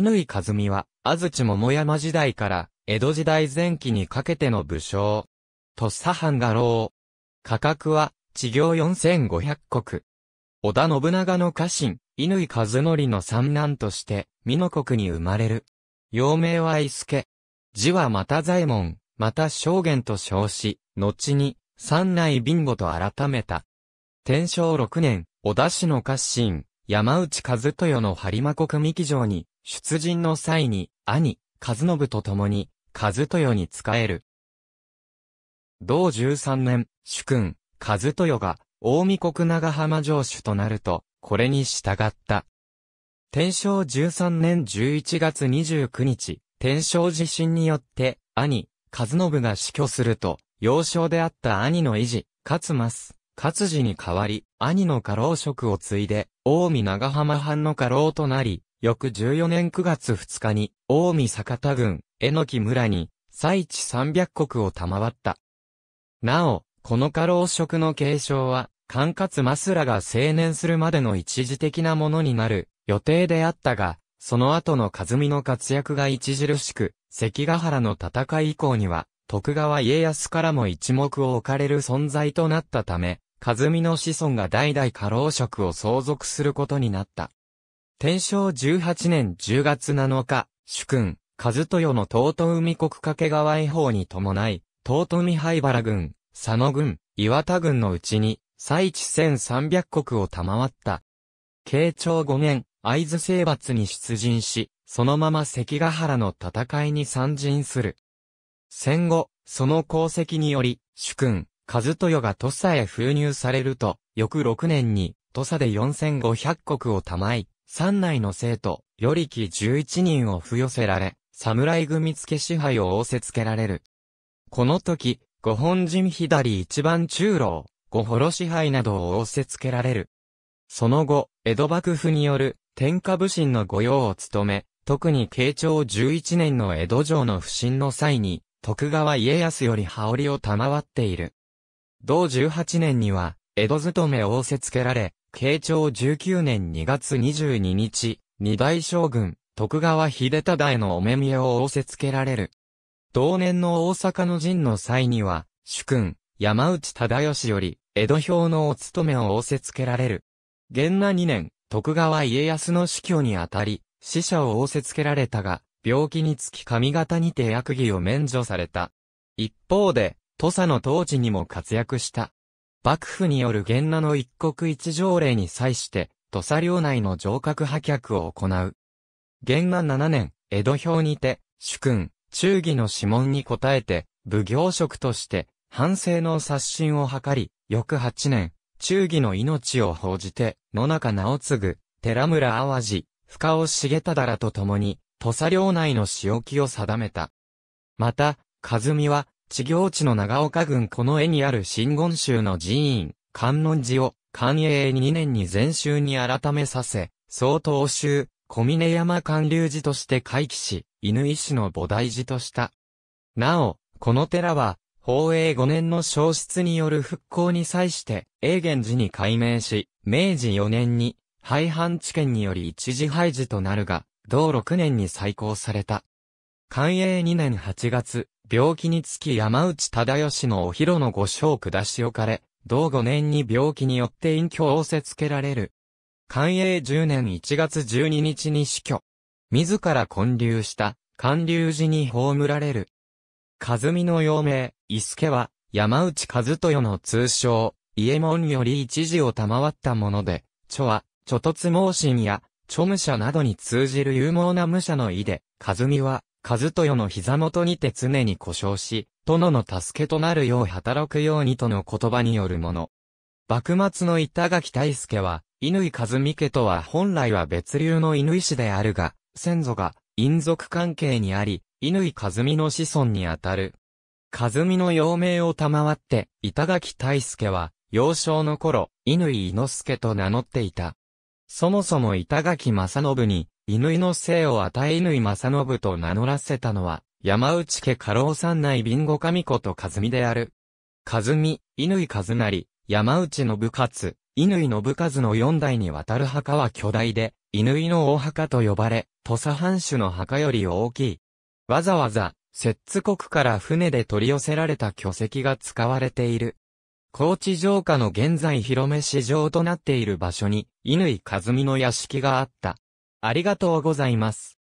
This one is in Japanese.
乾和美は、安土桃山時代から、江戸時代前期にかけての武将。と左藩画廊。価格は、地行4500石。織田信長の家臣、乾和則の三男として、美濃国に生まれる。幼名は伊助。字はまた左衛門、また正言と称し、後に、三内貧吾と改めた。天正六年、織田氏の家臣、山内和豊の播磨国劇場に、出陣の際に、兄、和信と共に、和豊に仕える。同13年、主君、和豊が、大見国長浜城主となると、これに従った。天正13年11月29日、天正地震によって、兄、和信が死去すると、幼少であった兄の維持、勝ます。勝次に代わり、兄の家老職を継いで、大見長浜藩の家老となり、翌14年9月2日に、大見坂田郡、えのき村に、最地300国を賜った。なお、この家老職の継承は、管轄マスラが青年するまでの一時的なものになる予定であったが、その後の和美の活躍が著しく、関ヶ原の戦い以降には、徳川家康からも一目を置かれる存在となったため、和美の子孫が代々家老職を相続することになった。天正18年10月7日、主君、和豊の東都海国掛川へ方に伴い、東都海灰原軍、佐野軍、岩田軍のうちに、最地1300国を賜った。慶長5年、藍津征伐に出陣し、そのまま関ヶ原の戦いに参陣する。戦後、その功績により、主君、和豊が土佐へ封入されると、翌6年に、土佐で4500石を賜い、三内の生徒、よりき11人を付与せられ、侍組付支配を仰せつけられる。この時、ご本陣左一番中老、五幌支配などを仰せつけられる。その後、江戸幕府による天下武神の御用を務め、特に慶長11年の江戸城の不審の際に、徳川家康より羽織を賜っている。同18年には、江戸勤めを仰せつけられ、慶長19年2月22日、二代将軍、徳川秀忠へのお目見えを仰せつけられる。同年の大阪の陣の際には、主君、山内忠義より、江戸表のお勤めを仰せつけられる。元那2年、徳川家康の死去にあたり、死者を仰せつけられたが、病気につき上方にて薬儀を免除された。一方で、土佐の当時にも活躍した。幕府による源那の一国一条例に際して、土佐領内の城郭破却を行う。源那七年、江戸表にて、主君、忠義の指紋に応えて、武行職として、反省の刷新を図り、翌八年、忠義の命を報じて、野中直次、寺村淡路、深尾重忠らと共に、土佐領内の仕置きを定めた。また、和美は、地行地の長岡郡この絵にある新言宗の寺院、観音寺を、官営2年に全宗に改めさせ、総統宗、小峰山観流寺として回帰し、犬医師の菩提寺とした。なお、この寺は、宝永5年の消失による復興に際して、永元寺に改名し、明治4年に、廃藩置県により一時廃寺となるが、同6年に再興された。寛永2年8月、病気につき山内忠義のお広の御所を下し置かれ、同5年に病気によって隠居仰せつけられる。寛永10年1月12日に死去。自ら建立した、寛流寺に葬られる。和美の幼名、伊助は、山内和豊の通称、伊右衛門より一時を賜ったもので、著は、著突盲信や、著武者などに通じる有望な武者の意で、和美は、和豊の膝元にて常に故障し、殿の助けとなるよう働くようにとの言葉によるもの。幕末の板垣大助は、乾和美家とは本来は別流の乾氏であるが、先祖が、陰族関係にあり、乾和美の子孫にあたる。和美の幼名を賜って、板垣大助は、幼少の頃、乾猪之助と名乗っていた。そもそも板垣正信に、犬の姓を与え犬正信と名乗らせたのは、山内家家老三内 b i n 神子と和美である。和美、犬和成、山内の部活、犬信和の四代にわたる墓は巨大で、犬の大墓と呼ばれ、土佐藩主の墓より大きい。わざわざ、摂津国から船で取り寄せられた巨石が使われている。高知城下の現在広め市場となっている場所に、乾和美の屋敷があった。ありがとうございます。